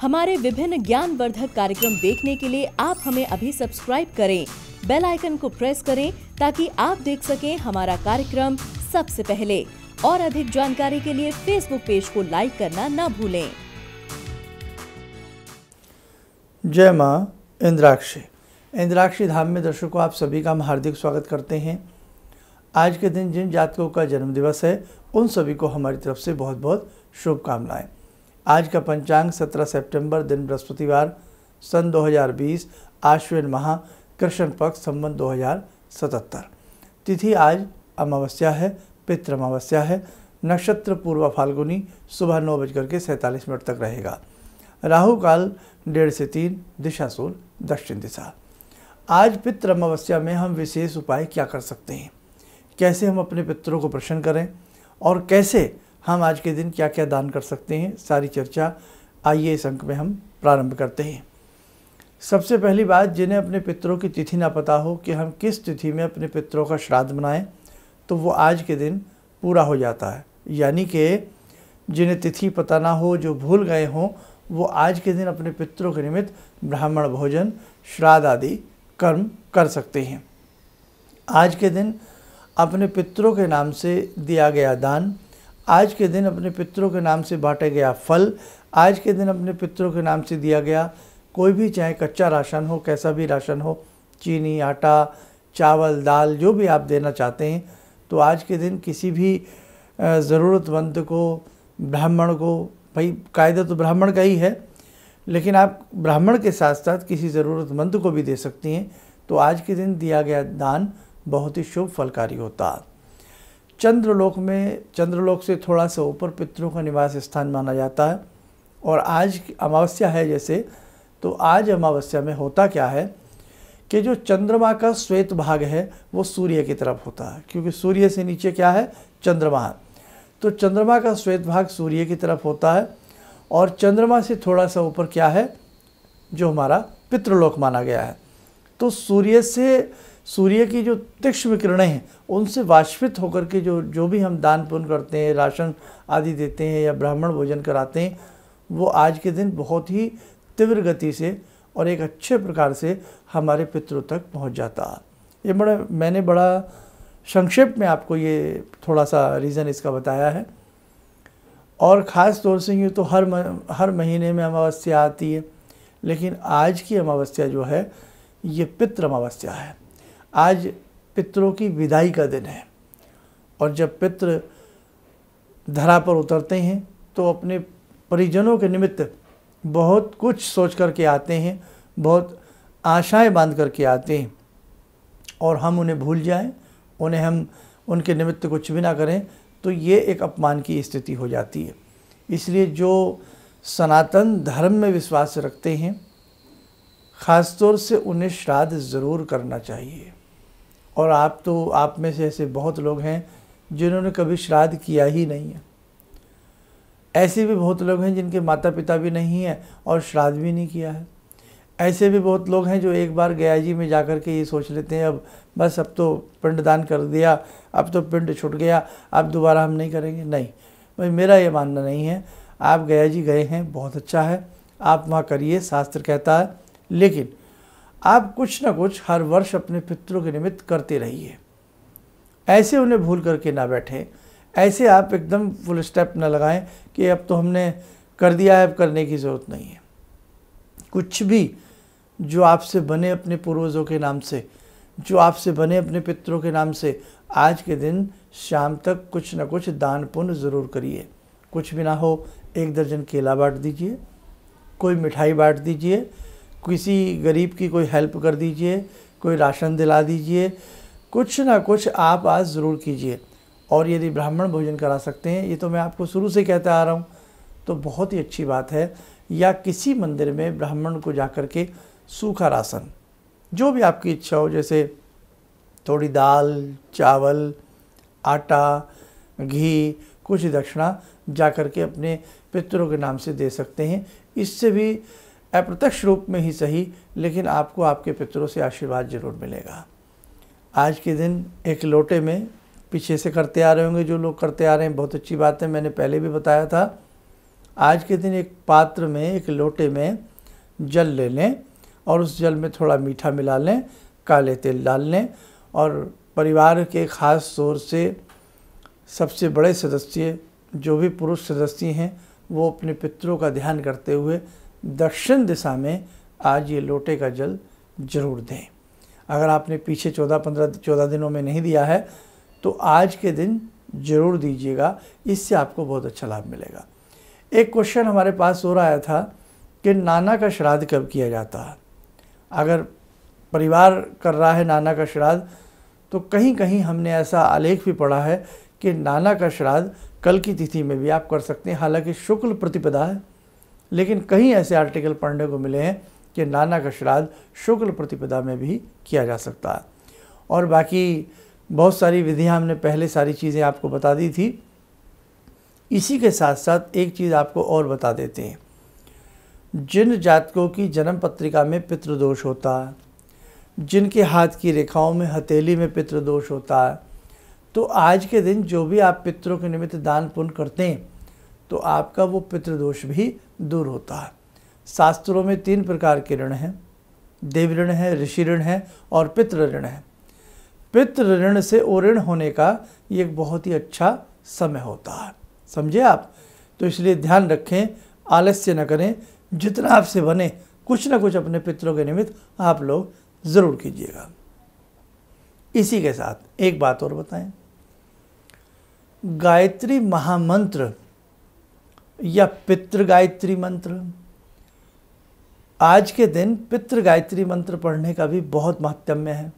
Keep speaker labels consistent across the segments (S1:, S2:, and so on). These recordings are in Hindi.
S1: हमारे विभिन्न ज्ञान वर्धक कार्यक्रम देखने के लिए आप हमें अभी सब्सक्राइब करें बेल आइकन को प्रेस करें ताकि आप देख सकें हमारा कार्यक्रम सबसे पहले और अधिक जानकारी के लिए फेसबुक पेज को लाइक करना न भूलें
S2: जय माँ इंद्राक्षी इंद्राक्षी धाम में दर्शकों आप सभी का हम हार्दिक स्वागत करते हैं आज के दिन जिन जातकों का जन्म दिवस है उन सभी को हमारी तरफ से बहुत बहुत शुभकामनाएं आज का पंचांग 17 सितंबर दिन बृहस्पतिवार सन 2020 आश्विन माह कृष्ण पक्ष संबंध 2077 तिथि आज अमावस्या है पितृ अमावस्या है नक्षत्र पूर्वा फाल्गुनी सुबह नौ बजकर के सैंतालीस मिनट तक रहेगा राहु काल डेढ़ से तीन दिशा सूल दक्षिण दिशा आज पितृ अमावस्या में हम विशेष उपाय क्या कर सकते हैं कैसे हम अपने पितरों को प्रसन्न करें और कैसे हम आज के दिन क्या क्या दान कर सकते हैं सारी चर्चा आइए इस अंक में हम प्रारंभ करते हैं सबसे पहली बात जिन्हें अपने पितरों की तिथि ना पता हो कि हम किस तिथि में अपने पितरों का श्राद्ध मनाएं तो वो आज के दिन पूरा हो जाता है यानी कि जिन्हें तिथि पता ना हो जो भूल गए हों वो आज के दिन अपने पितरों के निमित्त ब्राह्मण भोजन श्राद्ध आदि कर्म कर सकते हैं आज के दिन अपने पितरों के नाम से दिया गया दान आज के दिन अपने पितरों के नाम से बांटा गया फल आज के दिन अपने पितरों के नाम से दिया गया कोई भी चाहे कच्चा राशन हो कैसा भी राशन हो चीनी आटा चावल दाल जो भी आप देना चाहते हैं तो आज के दिन किसी भी ज़रूरतमंद को ब्राह्मण को भाई कायदा तो ब्राह्मण का ही है लेकिन आप ब्राह्मण के साथ साथ किसी ज़रूरतमंद को भी दे सकती हैं तो आज के दिन दिया गया दान बहुत ही शुभ फलकारी होता चंद्रलोक में चंद्रलोक से थोड़ा सा ऊपर पितरों का निवास स्थान माना जाता है और आज अमावस्या है जैसे तो आज अमावस्या में होता क्या है कि जो चंद्रमा का श्वेत भाग है वो सूर्य की तरफ होता है क्योंकि सूर्य से नीचे क्या है चंद्रमा है तो चंद्रमा का श्वेत भाग सूर्य की तरफ होता है और चंद्रमा से थोड़ा सा ऊपर क्या है जो हमारा पितृलोक माना गया है तो सूर्य से सूर्य की जो तीक्ष्ण किरणें हैं उनसे वाष्पित होकर के जो जो भी हम दान पुण्य करते हैं राशन आदि देते हैं या ब्राह्मण भोजन कराते हैं वो आज के दिन बहुत ही तीव्र गति से और एक अच्छे प्रकार से हमारे पितरों तक पहुंच जाता ये बड़ा मैंने बड़ा संक्षेप में आपको ये थोड़ा सा रीज़न इसका बताया है और ख़ास तौर से यूँ तो हर हर महीने में अमावस्या आती है लेकिन आज की अमावस्या जो है ये पितृ अमावस्या है आज पितरों की विदाई का दिन है और जब पितृ धरा पर उतरते हैं तो अपने परिजनों के निमित्त बहुत कुछ सोच करके आते हैं बहुत आशाएं बांध करके आते हैं और हम उन्हें भूल जाएं उन्हें हम उनके निमित्त कुछ भी ना करें तो ये एक अपमान की स्थिति हो जाती है इसलिए जो सनातन धर्म में विश्वास रखते हैं ख़ासतौर से उन्हें श्राद्ध ज़रूर करना चाहिए और आप तो आप में से ऐसे बहुत लोग हैं जिन्होंने कभी श्राद्ध किया ही नहीं है ऐसे भी बहुत लोग हैं जिनके माता पिता भी नहीं हैं और श्राद्ध भी नहीं किया है ऐसे भी बहुत लोग हैं जो एक बार गया जी में जा कर के ये सोच लेते हैं अब बस अब तो पिंडदान कर दिया अब तो पिंड छुट गया अब दोबारा हम नहीं करेंगे नहीं भाई मेरा ये मानना नहीं है आप गया जी गए हैं बहुत अच्छा है आप वहाँ करिए शास्त्र कहता है लेकिन आप कुछ ना कुछ हर वर्ष अपने पितरों के निमित्त करते रहिए ऐसे उन्हें भूल करके ना बैठें ऐसे आप एकदम फुल स्टेप ना लगाएं कि अब तो हमने कर दिया है अब करने की ज़रूरत नहीं है कुछ भी जो आपसे बने अपने पूर्वजों के नाम से जो आपसे बने अपने पितरों के नाम से आज के दिन शाम तक कुछ ना कुछ दान पुण्य ज़रूर करिए कुछ भी ना हो एक दर्जन केला बांट दीजिए कोई मिठाई बांट दीजिए किसी गरीब की कोई हेल्प कर दीजिए कोई राशन दिला दीजिए कुछ ना कुछ आप आज ज़रूर कीजिए और यदि ब्राह्मण भोजन करा सकते हैं ये तो मैं आपको शुरू से कहता आ रहा हूँ तो बहुत ही अच्छी बात है या किसी मंदिर में ब्राह्मण को जा के सूखा राशन जो भी आपकी इच्छा हो जैसे थोड़ी दाल चावल आटा घी कुछ दक्षिणा जा कर के अपने पितरों के नाम से दे सकते हैं इससे भी अप्रत्यक्ष रूप में ही सही लेकिन आपको आपके पितरों से आशीर्वाद जरूर मिलेगा आज के दिन एक लोटे में पीछे से करते आ रहे होंगे जो लोग करते आ रहे हैं बहुत अच्छी बात है मैंने पहले भी बताया था आज के दिन एक पात्र में एक लोटे में जल ले लें और उस जल में थोड़ा मीठा मिला लें काले तेल डाल लें और परिवार के ख़ास तौर से सबसे बड़े सदस्य जो भी पुरुष सदस्य हैं वो अपने पितरों का ध्यान करते हुए दक्षिण दिशा में आज ये लोटे का जल जरूर दें अगर आपने पीछे चौदह पंद्रह चौदह दिनों में नहीं दिया है तो आज के दिन जरूर दीजिएगा इससे आपको बहुत अच्छा लाभ मिलेगा एक क्वेश्चन हमारे पास हो रहा था कि नाना का श्राद्ध कब किया जाता है अगर परिवार कर रहा है नाना का श्राद्ध तो कहीं कहीं हमने ऐसा आलेख भी पढ़ा है कि नाना का श्राद्ध कल की तिथि में भी आप कर सकते हैं हालांकि शुक्ल प्रतिपदा है लेकिन कहीं ऐसे आर्टिकल पढ़ने को मिले हैं कि नाना का श्राद्ध शुक्ल प्रतिपदा में भी किया जा सकता है और बाकी बहुत सारी विधियां हमने पहले सारी चीज़ें आपको बता दी थी इसी के साथ साथ एक चीज़ आपको और बता देते हैं जिन जातकों की जन्म पत्रिका में पितृदोष होता है जिनके हाथ की रेखाओं में हथेली में पितृदोष होता है तो आज के दिन जो भी आप पितरों के निमित्त दान पुण्य करते हैं तो आपका वो पितृदोष भी दूर होता है शास्त्रों में तीन प्रकार के ऋण हैं देव ऋण है ऋषि ऋण है और पितृ ऋण है पितृ ऋण से ओ ऋण होने का ये एक बहुत ही अच्छा समय होता है समझे आप तो इसलिए ध्यान रखें आलस्य न करें जितना आपसे बने कुछ ना कुछ अपने पितरों के निमित्त आप लोग ज़रूर कीजिएगा इसी के साथ एक बात और बताएं गायत्री महामंत्र या पितृ गायत्री मंत्र आज के दिन पितृ गायत्री मंत्र पढ़ने का भी बहुत महत्म्य है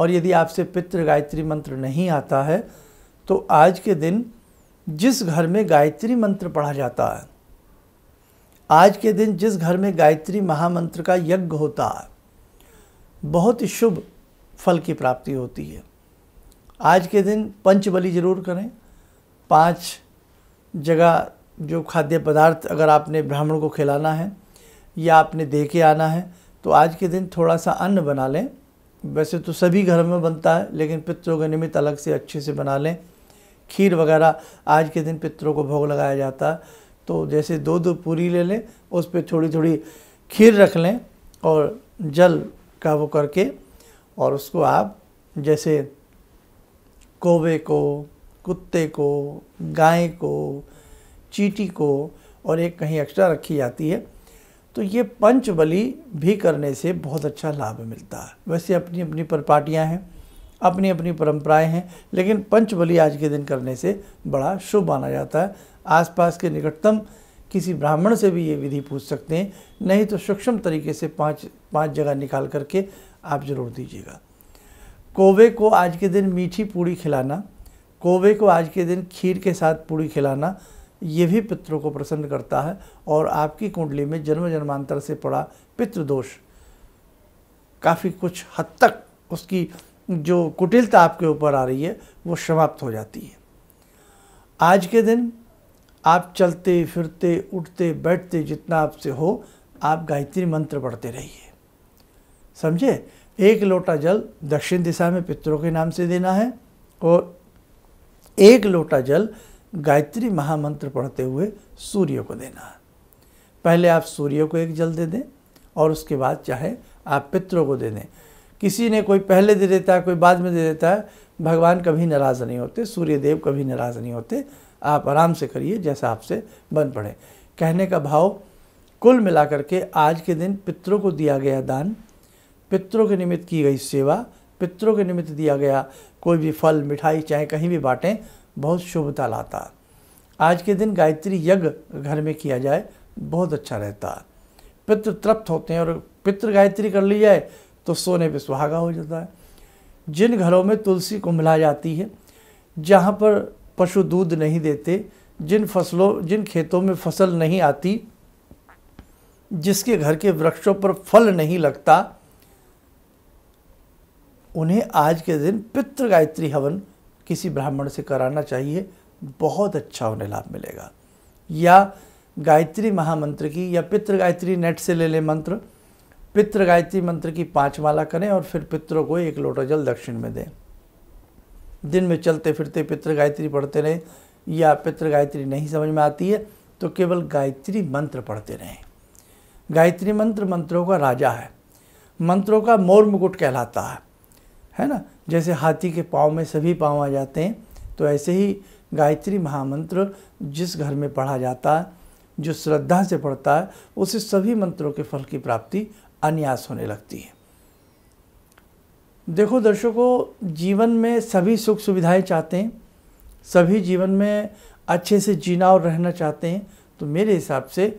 S2: और यदि आपसे पितृ गायत्री मंत्र नहीं आता है तो आज के दिन जिस घर में गायत्री मंत्र पढ़ा जाता है आज के दिन जिस घर में गायत्री महामंत्र का यज्ञ होता है बहुत ही शुभ फल की प्राप्ति होती है आज के दिन पंचबली जरूर करें पांच जगह जो खाद्य पदार्थ अगर आपने ब्राह्मण को खिलाना है या आपने दे के आना है तो आज के दिन थोड़ा सा अन्न बना लें वैसे तो सभी घर में बनता है लेकिन पितरों के निमित्त अलग से अच्छे से बना लें खीर वगैरह आज के दिन पितरों को भोग लगाया जाता है तो जैसे दो दो पूरी ले लें उस पर थोड़ी थोड़ी खीर रख लें और जल का वो करके और उसको आप जैसे कोवे को कुत्ते को गाय को चीटी को और एक कहीं एक्स्ट्रा रखी जाती है तो ये पंचबली भी करने से बहुत अच्छा लाभ मिलता है वैसे अपनी अपनी परपाटियाँ हैं अपनी अपनी परंपराएं हैं लेकिन पंचबली आज के दिन करने से बड़ा शुभ माना जाता है आसपास के निकटतम किसी ब्राह्मण से भी ये विधि पूछ सकते हैं नहीं तो सूक्ष्म तरीके से पांच पांच जगह निकाल करके आप ज़रूर दीजिएगा कोवे को आज के दिन मीठी पूड़ी खिलाना कोवे को आज के दिन खीर के साथ पूड़ी खिलाना ये भी पितरों को प्रसन्न करता है और आपकी कुंडली में जन्म जन्मांतर से पड़ा पितृदोष काफ़ी कुछ हद तक उसकी जो कुटिलता आपके ऊपर आ रही है वो समाप्त हो जाती है आज के दिन आप चलते फिरते उठते बैठते जितना आपसे हो आप गायत्री मंत्र पढ़ते रहिए समझे एक लोटा जल दक्षिण दिशा में पितरों के नाम से देना है और एक लोटा जल गायत्री महामंत्र पढ़ते हुए सूर्य को देना पहले आप सूर्य को एक जल दे दें और उसके बाद चाहे आप पितरों को दे दें किसी ने कोई पहले दे देता है कोई बाद में दे देता है भगवान कभी नाराज़ नहीं होते सूर्य देव कभी नाराज़ नहीं होते आप आराम से करिए जैसा आपसे बन पड़े कहने का भाव कुल मिलाकर के आज के दिन पितरों को दिया गया दान पितरों के निमित्त की गई सेवा पितरों के निमित्त दिया गया कोई भी फल मिठाई चाहे कहीं भी बाँटें बहुत शुभता लाता आज के दिन गायत्री यज्ञ घर में किया जाए बहुत अच्छा रहता पितृ तृप्त होते हैं और पितृ गायत्री कर ली जाए तो सोने पे सुहागा हो जाता है जिन घरों में तुलसी को मिला जाती है जहाँ पर पशु दूध नहीं देते जिन फसलों जिन खेतों में फसल नहीं आती जिसके घर के वृक्षों पर फल नहीं लगता उन्हें आज के दिन पितृ गायत्री हवन किसी ब्राह्मण से कराना चाहिए बहुत अच्छा उन्हें लाभ मिलेगा या गायत्री महामंत्र की या पितृ गायत्री नेट से ले लें मंत्र पितृ गायत्री मंत्र की पांच माला करें और फिर पितरों को एक लोटा जल दक्षिण में दें दिन में चलते फिरते पितृ गायत्री पढ़ते रहें या पितृ गायत्री नहीं समझ में आती है तो केवल गायत्री मंत्र पढ़ते रहें गायत्री मंत्र मंत्रों का राजा है मंत्रों का मोर मुकुट कहलाता है है ना जैसे हाथी के पाँव में सभी पाँव आ जाते हैं तो ऐसे ही गायत्री महामंत्र जिस घर में पढ़ा जाता है जो श्रद्धा से पढ़ता है उसे सभी मंत्रों के फल की प्राप्ति अन्यास होने लगती है देखो दर्शकों जीवन में सभी सुख सुविधाएं चाहते हैं सभी जीवन में अच्छे से जीना और रहना चाहते हैं तो मेरे हिसाब से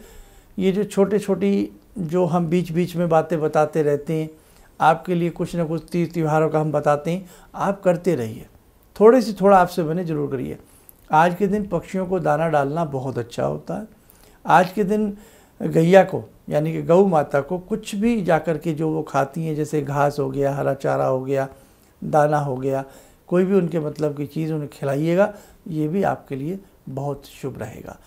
S2: ये जो छोटे छोटी जो हम बीच बीच में बातें बताते रहते हैं आपके लिए कुछ ना कुछ तीज त्यौहारों का हम बताते हैं आप करते रहिए थोड़े से थोड़ा आपसे बने जरूर करिए आज के दिन पक्षियों को दाना डालना बहुत अच्छा होता है आज के दिन गैया को यानी कि गऊ माता को कुछ भी जा कर के जो वो खाती हैं जैसे घास हो गया हरा चारा हो गया दाना हो गया कोई भी उनके मतलब की चीज़ उन्हें खिलाइएगा ये भी आपके लिए बहुत शुभ रहेगा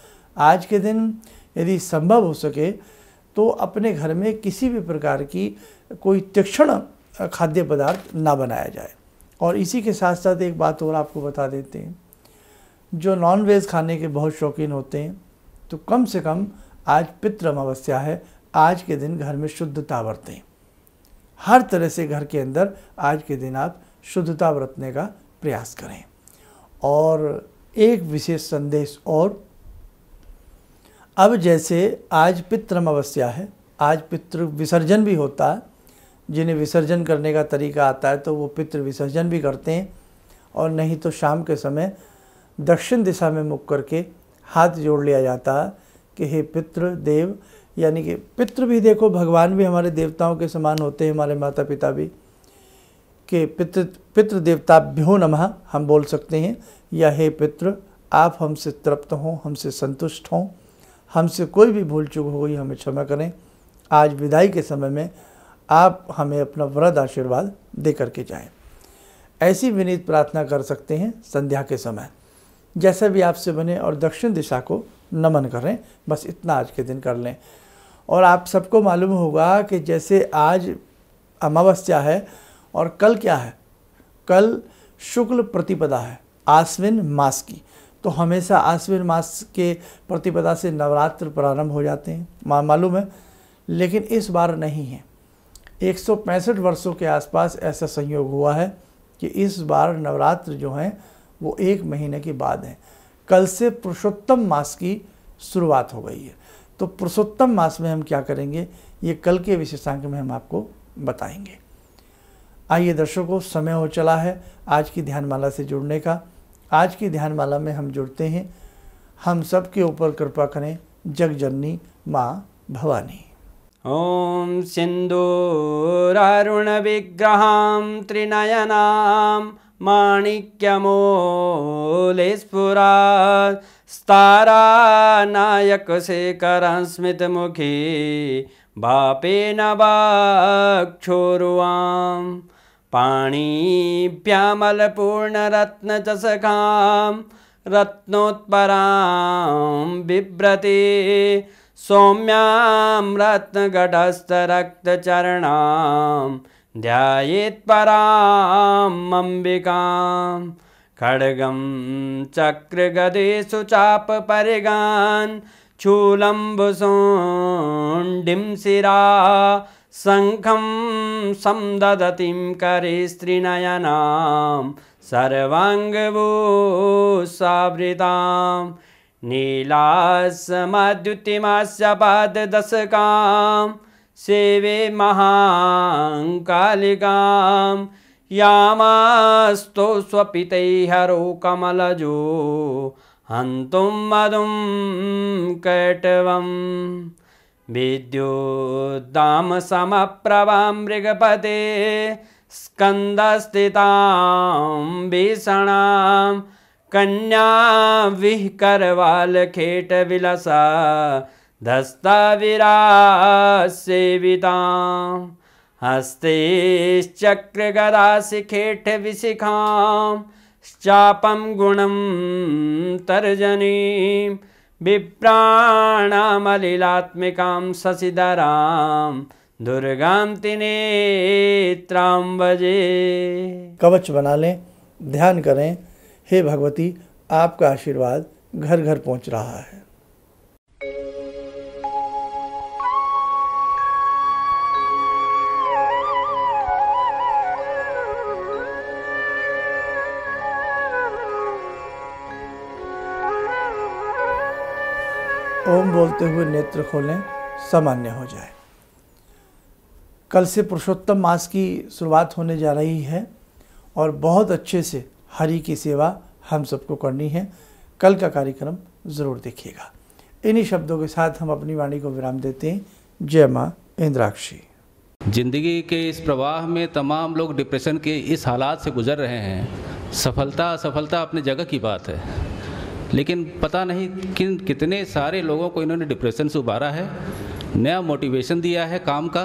S2: आज के दिन यदि संभव हो सके तो अपने घर में किसी भी प्रकार की कोई तीक्ष्ण खाद्य पदार्थ ना बनाया जाए और इसी के साथ साथ एक बात और आपको बता देते हैं जो नॉन वेज खाने के बहुत शौकीन होते हैं तो कम से कम आज पितृ अमावस्या है आज के दिन घर में शुद्धता बरतें हर तरह से घर के अंदर आज के दिन आप शुद्धता बरतने का प्रयास करें और एक विशेष संदेश और अब जैसे आज पितृ अमावस्या है आज पितृ विसर्जन भी होता है जिन्हें विसर्जन करने का तरीका आता है तो वो पितृ विसर्जन भी करते हैं और नहीं तो शाम के समय दक्षिण दिशा में मुख करके हाथ जोड़ लिया जाता है कि हे पितृ देव यानी कि पितृ भी देखो भगवान भी हमारे देवताओं के समान होते हैं हमारे माता पिता भी के पितृ पितृ देवताभ्यो नमः हम बोल सकते हैं या हे पितृ आप हमसे तृप्त हों हमसे संतुष्ट हों हमसे कोई भी भूल चूक हो गई हमें क्षमा करें आज विदाई के समय में आप हमें अपना वरद आशीर्वाद दे करके जाएं ऐसी विनीत प्रार्थना कर सकते हैं संध्या के समय जैसे भी आपसे बने और दक्षिण दिशा को नमन करें बस इतना आज के दिन कर लें और आप सबको मालूम होगा कि जैसे आज अमावस्या है और कल क्या है कल शुक्ल प्रतिपदा है आश्विन मास की तो हमेशा आश्विन मास के प्रतिपदा से नवरात्र प्रारंभ हो जाते हैं मा, मालूम है लेकिन इस बार नहीं है एक वर्षों के आसपास ऐसा संयोग हुआ है कि इस बार नवरात्र जो हैं वो एक महीने के बाद हैं कल से पुरुषोत्तम मास की शुरुआत हो गई है तो पुरुषोत्तम मास में हम क्या करेंगे ये कल के विशेषांक में हम आपको बताएंगे आइए दर्शकों समय हो चला है आज की ध्यानमाला से जुड़ने का आज की ध्यानमाला में हम जुड़ते हैं हम सब के ऊपर कृपा करें जग जननी माँ भवानी
S3: ओम ॐ सिन्दूरारुणविग्रहां त्रिनयनां माणिक्यमूले स्फुरात् स्तारानायकशेखरं स्मितमुखी बापेन वाक्षोरुवाम् पाणीभ्यामलपूर्णरत्नचषकां रत्नोत्परां बिभ्रती सौम्यां रत्नघटस्थरक्तचरणां ध्यायेत्परां अम्बिकां खड्गं चक्रगदिषु चापरिगान् चूलम्बुसोण्डिं शिरा शङ्खं करे स्त्रीनयनां सर्वाङ्गभूसावृतां नीलासमद्युतिमास्य पाददशकां सेवे महाङ्कालिकां यामास्तु स्वपितैहरो कमलजो हन्तुं मधुं कटवम् मृगपते स्कन्दस्थितां भीषणां कन्या कन्याविकरवालखेटविलसा दस्तविरासेविताम् हस्तेश्चक्रगराशिखेटविशिखां चापं गुणं तर्जनीम् विप्राणमलिलात्मिका शशिधरा दुर्गा नेत्राम्बजे
S2: कवच बना लें ध्यान करें हे भगवती आपका आशीर्वाद घर घर पहुंच रहा है ओम बोलते हुए नेत्र खोलें सामान्य हो जाए कल से पुरुषोत्तम मास की शुरुआत होने जा रही है और बहुत अच्छे से हरि की सेवा हम सबको करनी है कल का कार्यक्रम ज़रूर देखिएगा इन्हीं शब्दों के साथ हम अपनी वाणी को विराम देते हैं जय माँ इंद्राक्षी
S4: जिंदगी के इस प्रवाह में तमाम लोग डिप्रेशन के इस हालात से गुजर रहे हैं सफलता असफलता अपने जगह की बात है लेकिन पता नहीं किन कितने सारे लोगों को इन्होंने डिप्रेशन से उबारा है नया मोटिवेशन दिया है काम का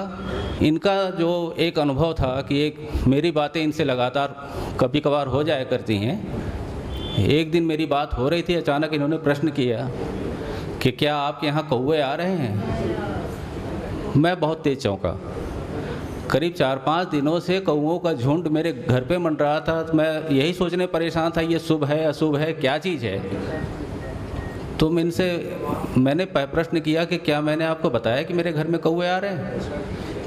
S4: इनका जो एक अनुभव था कि एक मेरी बातें इनसे लगातार कभी कभार हो जाया करती हैं एक दिन मेरी बात हो रही थी अचानक इन्होंने प्रश्न किया कि क्या आपके यहाँ कौए आ रहे हैं मैं बहुत तेज चौंका करीब चार पाँच दिनों से कौओं का झुंड मेरे घर पे मंड रहा था तो मैं यही सोचने परेशान था ये शुभ है अशुभ है क्या चीज़ है तो इनसे मैंने प्रश्न किया कि क्या मैंने आपको बताया कि मेरे घर में कौए आ रहे हैं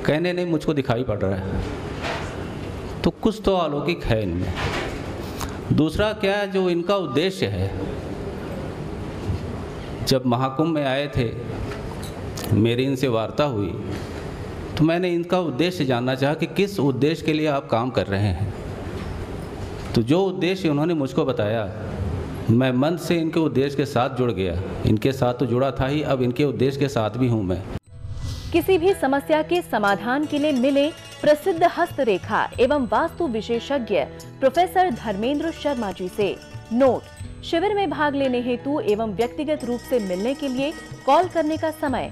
S4: कहने नहीं मुझको दिखाई पड़ रहा है तो कुछ तो अलौकिक है इनमें दूसरा क्या जो इनका उद्देश्य है जब महाकुंभ में आए थे मेरी इनसे वार्ता हुई तो मैंने इनका उद्देश्य जानना चाहा कि किस उद्देश्य के लिए आप काम कर रहे हैं तो जो उद्देश्य उन्होंने मुझको बताया मैं मन से इनके उद्देश्य के साथ जुड़ गया इनके साथ तो जुड़ा था ही अब इनके उद्देश्य के साथ भी हूँ मैं
S1: किसी भी समस्या के समाधान के लिए मिले प्रसिद्ध हस्तरेखा एवं वास्तु विशेषज्ञ प्रोफेसर धर्मेंद्र शर्मा जी से नोट शिविर में भाग लेने हेतु एवं व्यक्तिगत रूप से मिलने के लिए कॉल करने का समय